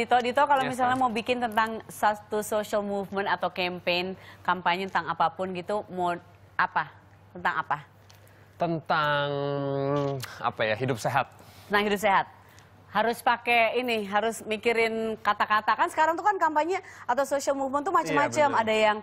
Dito. Dito kalau yes, misalnya mau bikin tentang satu social movement atau campaign, kampanye tentang apapun gitu, mau apa? Tentang apa? Tentang apa ya, hidup sehat. Tentang hidup sehat. Harus pakai ini, harus mikirin kata-kata. Kan sekarang tuh kan kampanye atau social movement tuh macam-macam. Iya, Ada yang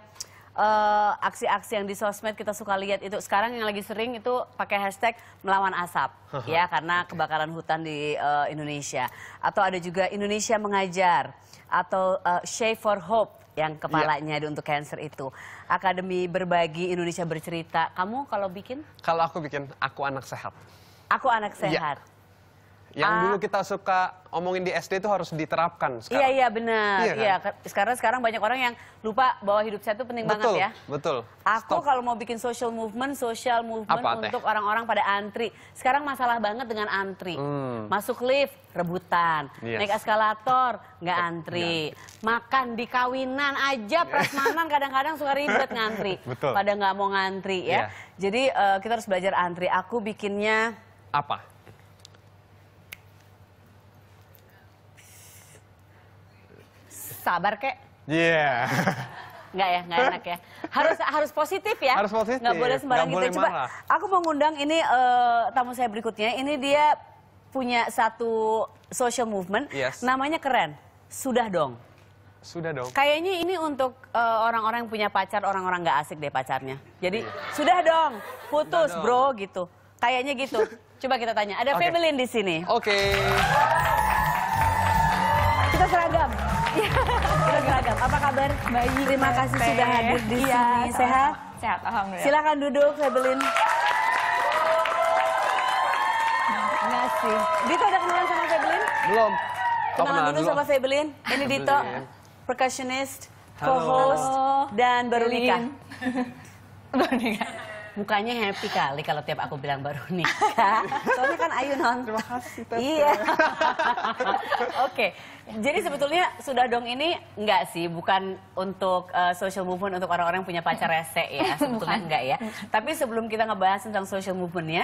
Eh, aksi-aksi uh, yang di sosmed kita suka lihat itu sekarang yang lagi sering itu pakai hashtag melawan asap ya karena okay. kebakaran hutan di uh, Indonesia atau ada juga Indonesia mengajar atau uh, eh, Shave for Hope yang iya. kepalanya yeah. untuk cancer itu Akademi Berbagi Indonesia Bercerita kamu kalau bikin kalau aku bikin aku anak sehat aku anak iya. sehat yeah. Yang uh, dulu kita suka omongin di SD itu harus diterapkan iya, sekarang. Iya, iya benar. Iya, iya kan? iya, sekarang sekarang banyak orang yang lupa bahwa hidup saya itu penting betul, banget ya. Betul. Aku Stop. kalau mau bikin social movement, social movement Apa, untuk orang-orang pada antri. Sekarang masalah banget dengan antri. Hmm. Masuk lift rebutan, yes. naik eskalator nggak eh, antri. antri, makan di kawinan aja prasmanan kadang-kadang suka ribet ngantri. Betul. Pada nggak mau ngantri ya. Yeah. Jadi uh, kita harus belajar antri. Aku bikinnya apa? sabar kek. Iya. Yeah. Enggak ya, enggak enak ya. Harus harus positif ya. Harus positif. Enggak boleh sembarang gitu. Coba aku mau ngundang ini uh, tamu saya berikutnya. Ini dia punya satu social movement. Yes. Namanya keren. Sudah dong. Sudah dong. Kayaknya ini untuk eh, orang-orang uh, yang punya pacar, orang-orang nggak asik deh pacarnya. Jadi, yeah. sudah dong, putus sudah dong. bro gitu. Kayaknya gitu. Coba kita tanya. Ada okay. Febelin di sini. Oke. Okay. Makeup. Apa kabar? Baik. Terima kasih Baik. sudah hadir di iya, sini. Sehat? Sehat, alhamdulillah. Silakan duduk, Febelin. Ngasih. Dito ada kenalan sama Febelin? Belum. Kenalan dulu sama Febelin. Ini Dito, percussionist, co-host, dan baru nikah. baru nikah. Mukanya happy kali kalau tiap aku bilang baru nikah. Soalnya kan Ayu non. Terima kasih. Tete. Iya. Oke. Okay. Jadi sebetulnya sudah dong ini enggak sih, bukan untuk uh, social movement untuk orang-orang punya pacar rese ya, sebetulnya enggak ya. Tapi sebelum kita ngebahas tentang social movement ya,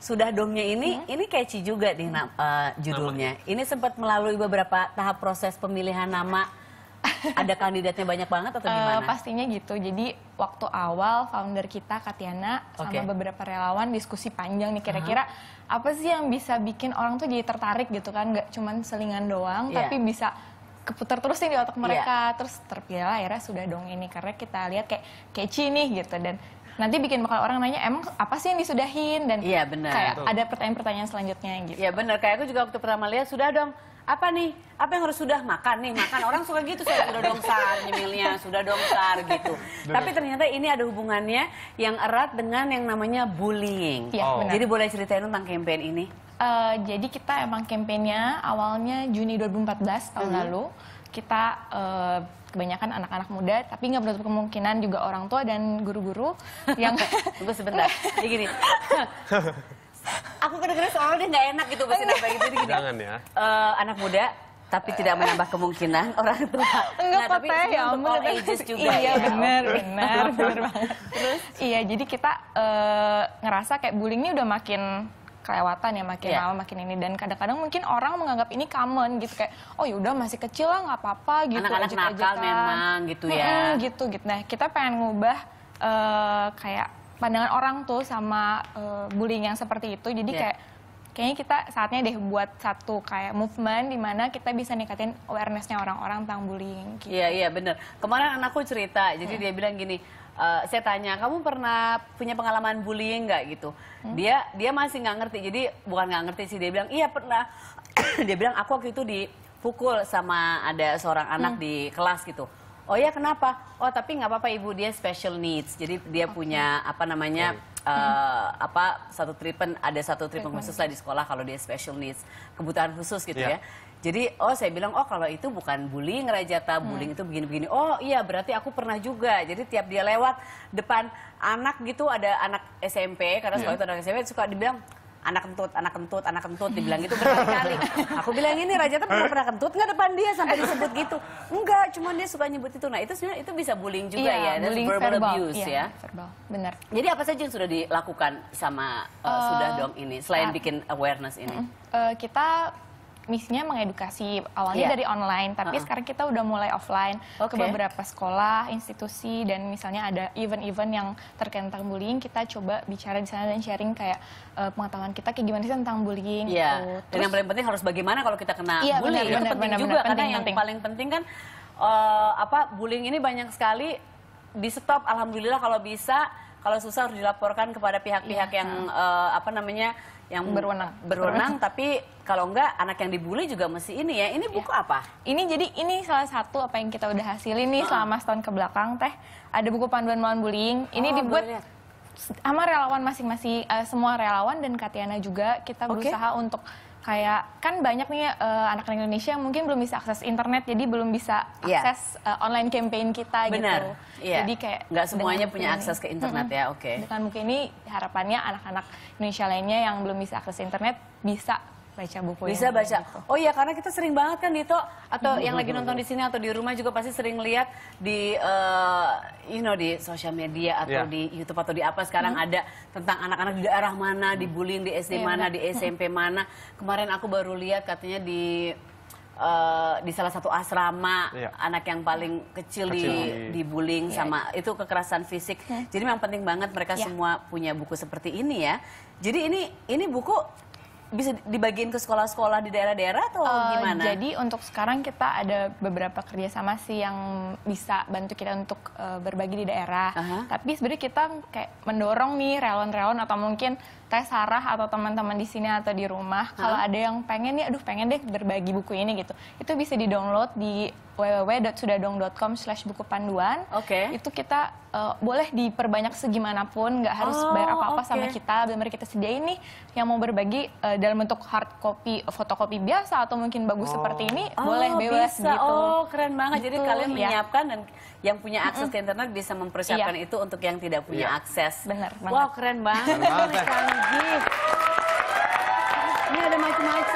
sudah dongnya ini hmm. ini catchy juga nih uh, judulnya. Ini sempat melalui beberapa tahap proses pemilihan nama ada kandidatnya banyak banget atau eh, gimana? Uh, pastinya gitu. Jadi waktu awal founder kita Katiana okay. sama beberapa relawan diskusi panjang nih kira-kira uh -huh. apa sih yang bisa bikin orang tuh jadi tertarik gitu kan? Gak cuman selingan doang, yeah. tapi bisa keputar terus nih di otak iya. mereka. Yeah. Terus terpilih lah akhirnya sudah dong ini karena kita lihat kayak catchy nih gitu dan nanti bikin bakal orang nanya emang apa sih yang disudahin dan ya, kayak ada pertanyaan-pertanyaan selanjutnya gitu. Iya benar. Kayak aku juga waktu pertama lihat sudah dong apa nih apa yang harus sudah makan nih makan orang suka gitu saya sudah dong sar nyemilnya sudah dong sar gitu tapi ternyata ini ada hubungannya yang erat dengan yang namanya bullying ya, oh. jadi boleh ceritain tentang campaign ini uh, jadi kita emang campaignnya awalnya Juni 2014 tahun hmm. lalu kita uh, kebanyakan anak-anak muda tapi nggak menutup kemungkinan juga orang tua dan guru-guru yang tunggu sebentar jadi gini aku kedengeran soalnya nggak enak gitu bahasa apa gitu. gitu. ya. Uh, anak muda tapi tidak menambah kemungkinan orang tua. Enggak nah, tapi ya, untuk all ages juga. Iya ya. benar, benar, benar banget. iya jadi kita uh, ngerasa kayak bullying ini udah makin kelewatan ya makin yeah. lama makin ini dan kadang-kadang mungkin orang menganggap ini common gitu kayak oh yaudah masih kecil lah nggak apa-apa gitu anak-anak nakal memang gitu ya hmm, gitu gitu nah kita pengen ngubah uh, kayak pandangan orang tuh sama uh, bullying yang seperti itu. Jadi yeah. kayak kayaknya kita saatnya deh buat satu kayak movement di mana kita bisa ningkatin awarenessnya orang-orang tentang bullying. Gitu. Iya gitu. yeah, iya yeah, bener. Kemarin anakku cerita, jadi iya. dia bilang gini, uh, saya tanya kamu pernah punya pengalaman bullying nggak gitu hmm? dia dia masih nggak ngerti jadi bukan nggak ngerti sih dia bilang iya pernah dia bilang aku waktu itu dipukul sama ada seorang anak hmm. di kelas gitu oh ya kenapa oh tapi nggak apa-apa ibu dia special needs jadi dia punya apa namanya uh, apa satu treatment ada satu treatment khusus lah di sekolah kalau dia special needs kebutuhan khusus gitu yeah. ya jadi oh saya bilang oh kalau itu bukan bullying Rajata hmm. bullying hmm. itu begini-begini oh iya berarti aku pernah juga jadi tiap dia lewat depan anak gitu ada anak SMP karena sekolah yeah. itu anak SMP suka dibilang anak kentut, anak kentut, anak kentut dibilang gitu berkali-kali. Aku bilang ini Raja tuh pernah pernah kentut nggak depan dia sampai disebut gitu. Enggak, cuma dia suka nyebut itu. Nah, itu sebenarnya itu bisa bullying juga yeah, ya, bullying verbal, abuse yeah, ya. Verbal. Benar. Jadi apa saja yang sudah dilakukan sama uh, uh, sudah eh, dong ini selain uh, bikin awareness ini? Uh, kita misinya mengedukasi awalnya yeah. dari online tapi uh -huh. sekarang kita udah mulai offline okay. ke beberapa sekolah institusi dan misalnya ada event-event yang terkait tentang bullying kita coba bicara di sana dan sharing kayak uh, pengetahuan kita kayak gimana sih tentang bullying yeah. gitu. Terus, dan yang paling penting harus bagaimana kalau kita kena yeah, bullying benar, itu benar, penting benar, juga benar, karena penting, yang penting. paling penting kan uh, apa bullying ini banyak sekali di stop alhamdulillah kalau bisa kalau susah harus dilaporkan kepada pihak-pihak yeah. yang uh, apa namanya yang hmm, berwenang. Berwenang tapi kalau enggak anak yang dibully juga mesti ini ya. Ini iya. buku ya. apa? Ini jadi ini salah satu apa yang kita udah hasilin nih ah. selama setahun ke belakang teh. Ada buku panduan melawan bullying. Ini oh, dibuat sama relawan masing-masing uh, semua relawan dan Katiana juga kita okay. berusaha untuk kayak kan banyak nih eh, anak anak Indonesia yang mungkin belum bisa akses internet jadi belum bisa iya. akses yeah. uh, online campaign kita Bener. gitu. Yeah. Jadi kayak nggak semuanya punya ini, akses ke internet hmm, ya, oke. Okay. Dengan mungkin ini harapannya anak-anak Indonesia lainnya yang belum bisa akses internet bisa baca buku bisa yang baca buku. Gitu. oh iya karena kita sering banget kan Dito atau hmm. yang lagi nonton di sini atau di rumah juga pasti sering lihat di uh, you know di sosial media atau yeah. di YouTube atau di apa sekarang hmm. ada tentang anak-anak di daerah mana hmm. dibullying di SD yeah, mana enggak. di hmm. SMP mana kemarin aku baru lihat katanya di uh, di salah satu asrama iya. anak yang paling kecil, kecil di dibullying iya. sama itu kekerasan fisik. Iya. Jadi memang penting banget mereka iya. semua punya buku seperti ini ya. Jadi ini ini buku bisa dibagiin ke sekolah-sekolah di daerah-daerah atau uh, gimana? Jadi untuk sekarang kita ada beberapa kerjasama sih yang bisa bantu kita untuk uh, berbagi di daerah. Uh -huh. Tapi sebenarnya kita kayak mendorong nih relon-relon atau mungkin Teh Sarah atau teman-teman di sini atau di rumah, uh -huh. kalau ada yang pengen nih, aduh pengen deh berbagi buku ini gitu, itu bisa di download di www.sudadong.com slash buku panduan. Oke. Okay. Itu kita uh, boleh diperbanyak segimanapun, nggak harus oh, bayar apa-apa okay. sama kita. Bener kita sediain nih yang mau berbagi uh, dalam bentuk hard copy, fotokopi biasa atau mungkin bagus oh. seperti ini, oh, boleh bebas bisa. gitu. Oh, keren banget. Gitu, Jadi kalian ya. menyiapkan dan yang punya akses mm -hmm. ke internet bisa mempersiapkan yeah. itu untuk yang tidak punya yeah. akses. Benar Wow, keren banget. Keren banget. ini ada macam-macam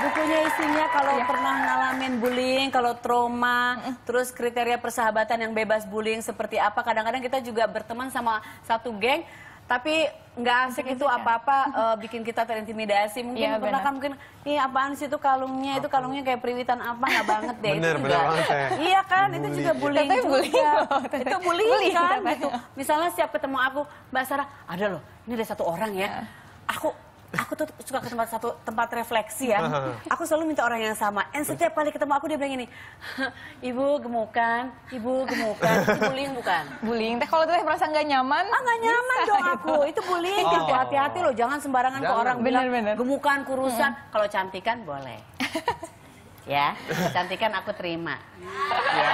bukunya isinya kalau ya. pernah ngalamin bullying, kalau trauma, terus kriteria persahabatan yang bebas bullying seperti apa. Kadang-kadang kita juga berteman sama satu geng, tapi nggak asik itu apa-apa uh, bikin kita terintimidasi. Mungkin ya, pernah kan mungkin, ini apaan sih itu kalungnya, itu kalungnya kayak periwitan apa, nggak banget deh. Bener, itu juga, bener banget Iya kan, itu gitu. juga bullying Itu juga. Bullying itu bullying, bullying kan gitu. Misalnya siap ketemu aku, Mbak Sarah, ada loh, ini ada satu orang ya. Iya. Aku aku tuh suka ke tempat satu tempat refleksi ya. Aku selalu minta orang yang sama. Dan setiap kali ketemu aku dia bilang ini, ibu gemukan, ibu gemukan, itu bullying bukan? Bullying. Teh kalau teh merasa nggak nyaman? Ah nggak nyaman bisa, dong aku. Itu bullying. Oh. Hati-hati hati, loh, jangan sembarangan ke orang bener, bilang bener. gemukan, kurusan. Hmm. Kalau cantikan boleh. ya, cantikan aku terima. ya.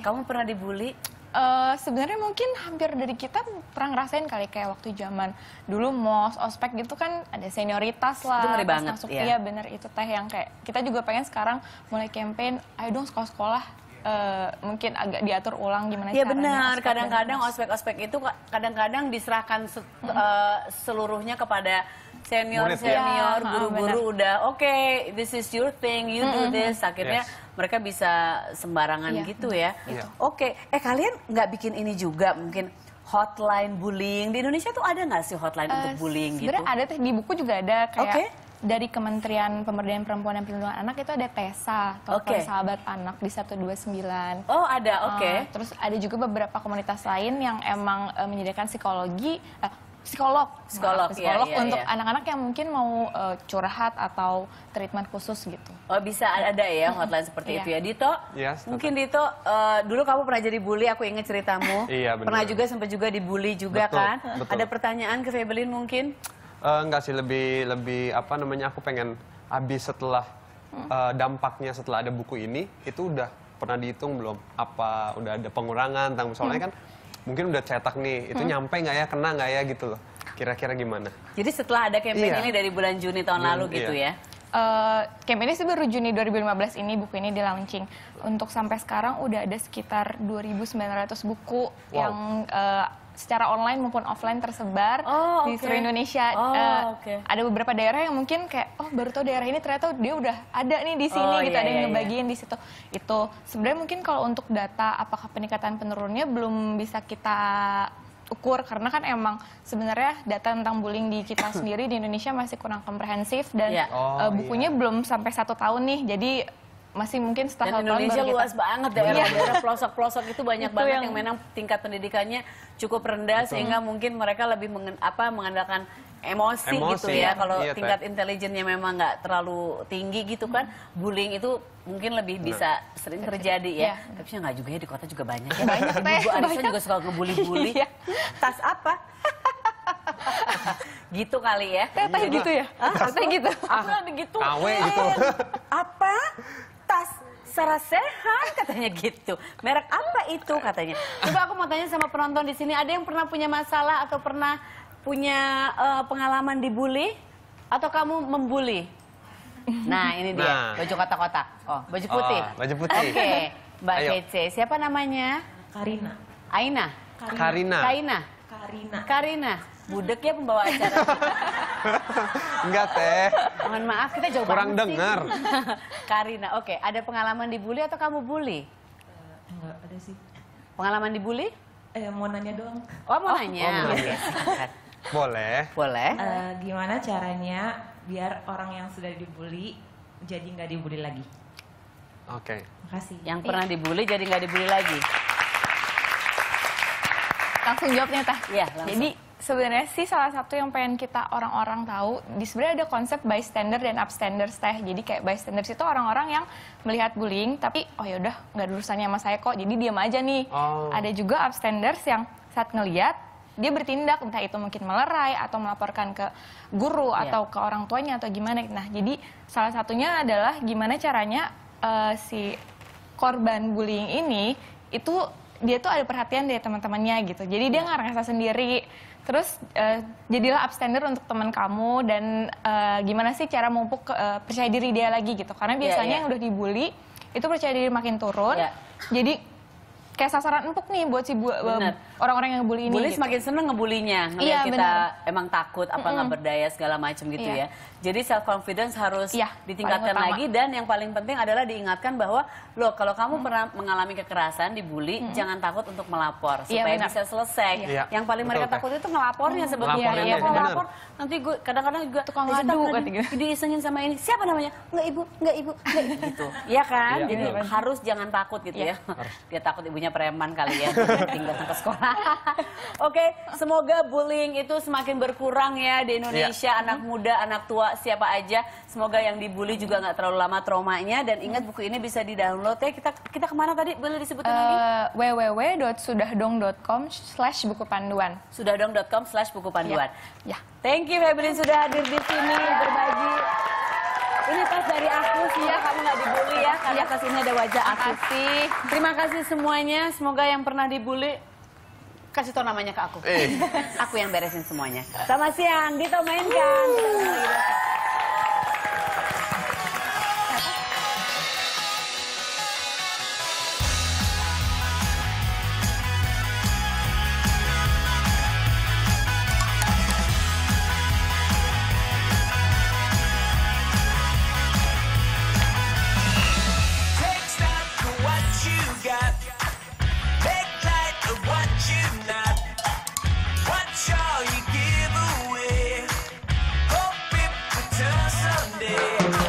Kamu pernah dibully? Uh, sebenarnya mungkin hampir dari kita pernah ngerasain kali kayak waktu zaman dulu mos ospek gitu kan ada senioritas lah itu banget masuk ya. iya bener itu teh yang kayak kita juga pengen sekarang mulai campaign ayo dong sekolah-sekolah Uh, mungkin agak diatur ulang gimana ya benar kadang-kadang ospek-ospek itu kadang-kadang diserahkan se hmm. uh, seluruhnya kepada senior senior iya. guru-guru udah oke okay, this is your thing you hmm. do this akhirnya yes mereka bisa sembarangan yeah. gitu ya. Yeah. Iya. Oke, okay. eh kalian nggak bikin ini juga mungkin hotline bullying di Indonesia tuh ada nggak sih hotline uh, untuk bullying gitu? Sebenarnya ada di buku juga ada kayak okay. dari Kementerian Pemberdayaan Perempuan dan Perlindungan Anak itu ada TESA, Telepon okay. Sahabat Anak di 129. Oh, ada. Eh, Oke. Okay. Uh, terus ada juga beberapa komunitas lain yang emang uh, menyediakan psikologi uh, psikolog psikolog nah, psikolog iya, iya, untuk iya. anak-anak iya. yang mungkin mau uh, curhat atau treatment khusus gitu oh bisa ada ya hotline seperti iya. itu ya Dito yes, iya, mungkin Dito uh, dulu kamu pernah jadi bully aku ingat ceritamu iya, bener. pernah juga sempat juga dibully juga betul, kan betul. ada pertanyaan ke Febelin mungkin uh, enggak sih lebih lebih apa namanya aku pengen habis setelah uh, dampaknya setelah ada buku ini itu udah pernah dihitung belum apa udah ada pengurangan tentang soalnya hmm. kan mungkin udah cetak nih, itu hmm. nyampe nggak ya, kena nggak ya gitu loh. Kira-kira gimana? Jadi setelah ada campaign iya. ini dari bulan Juni tahun hmm, lalu iya. gitu ya? Uh, campaign ini sih baru Juni 2015 ini buku ini di launching. Untuk sampai sekarang udah ada sekitar 2.900 buku wow. yang uh, secara online maupun offline tersebar oh, okay. di seluruh Indonesia. Oh, uh, Ada beberapa daerah yang mungkin kayak oh baru tau daerah ini ternyata dia udah ada nih di sini oh, gitu, iya, ada yang iya, iya. ngebagiin iya. di situ. Itu sebenarnya mungkin kalau untuk data apakah peningkatan penurunnya belum bisa kita ukur karena kan emang sebenarnya data tentang bullying di kita sendiri di Indonesia masih kurang komprehensif dan yeah. Iya. oh, uh, bukunya yeah. belum sampai satu tahun nih jadi masih mungkin setahap Dan Indonesia gitu. luas kita... banget daerah-daerah iya. pelosok-pelosok itu banyak itu banget yang... yang memang tingkat pendidikannya cukup rendah Betul. sehingga mungkin mereka lebih mengen, apa mengandalkan emosi, emosi gitu ya, ya. kalau iya, tingkat intelijennya memang nggak terlalu tinggi gitu kan hmm. bullying itu mungkin lebih bisa nah. sering terjadi ya, ya. tapi nggak juga ya di kota juga banyak ya banyak ibu Arisa juga suka ngebully-bully iya. tas apa gitu kali ya. Teteh gitu ya? Teteh gitu. Aku ada gitu. Awe gitu. Eh, apa? tas Sarah sehat katanya gitu. Merek apa itu katanya. Coba aku mau tanya sama penonton di sini, ada yang pernah punya masalah atau pernah punya uh, pengalaman dibully atau kamu membully Nah, ini dia. Nah. Baju kotak-kotak. Oh, baju oh, putih. Oh, baju putih. Oke. Okay. Mbak Ayo. Cece, siapa namanya? Karina. Aina. Karina. Karina. Karina. Karina. Karina. Budek ya pembawa acara. Enggak teh. Mohon maaf kita jauh Kurang dengar. Karina, oke. Okay. Ada pengalaman dibully atau kamu bully? Eh, enggak ada sih. Pengalaman dibully? Eh, mau nanya doang. Oh, mau oh, nanya. Oh, Boleh. Boleh. Uh, gimana caranya biar orang yang sudah dibully jadi nggak dibully lagi? Oke. Okay. Makasih. Yang iya. pernah dibully jadi nggak dibully lagi. Langsung jawabnya, Tah. Iya, Jadi sebenarnya sih salah satu yang pengen kita orang-orang tahu di sebenarnya ada konsep bystander dan upstander teh jadi kayak bystander itu orang-orang yang melihat bullying tapi oh yaudah udah nggak urusannya sama saya kok jadi diam aja nih oh. ada juga upstanders yang saat ngelihat dia bertindak entah itu mungkin melerai atau melaporkan ke guru yeah. atau ke orang tuanya atau gimana nah jadi salah satunya adalah gimana caranya uh, si korban bullying ini itu dia tuh ada perhatian dari teman-temannya gitu. Jadi dia iya. nggak ngerasa sendiri. Terus uh, jadilah upstander untuk teman kamu dan uh, gimana sih cara mumpuk uh, eh, percaya diri dia lagi gitu. Karena iya, biasanya yeah, yeah. yang udah dibully itu percaya diri makin turun. Yeah. Jadi kayak sasaran empuk nih buat si orang-orang yang ngebully ini. Bully gitu. semakin seneng ngebulinya, iya, ngelihat iya, kita bener. emang takut apa nggak mm -mm. berdaya segala macam gitu iya. ya. Jadi self confidence harus iya, ditingkatkan lagi dan yang paling penting adalah diingatkan bahwa loh kalau kamu mm. pernah mengalami kekerasan, dibully, mm. jangan takut untuk melapor iya, supaya iya, bisa selesai. Iya. iya. Yang paling Betul, mereka takut itu melapornya mm. sebetulnya. Ya, ya, kalau lapor nanti gue kadang-kadang juga tukang ngadu kan diisengin sama ini. Siapa namanya? nggak ibu, nggak ibu, gitu. Iya kan? Jadi harus jangan takut gitu ya. Dia takut ibunya preman kali ya, tinggal ke sekolah. Oke, okay, semoga bullying itu semakin berkurang ya di Indonesia, yeah. anak muda, anak tua, siapa aja. Semoga yang dibully juga nggak terlalu lama traumanya dan ingat buku ini bisa di-download ya. Kita kita kemana tadi? Boleh disebutin uh, lagi? Eh, www.sudahdong.com slash buku panduan. Sudahdong.com slash buku panduan. Ya. Yeah. Thank you Febrin sudah hadir di sini berbagi. Ini pas dari aku, sih ya kamu nggak dibully ya. Karena atas iya. ini ada wajah aku. sih. Terima kasih semuanya. Semoga yang pernah dibully kasih tau namanya ke aku. Eh. aku yang beresin semuanya. Selamat siang, Dito mainkan. Uh. você.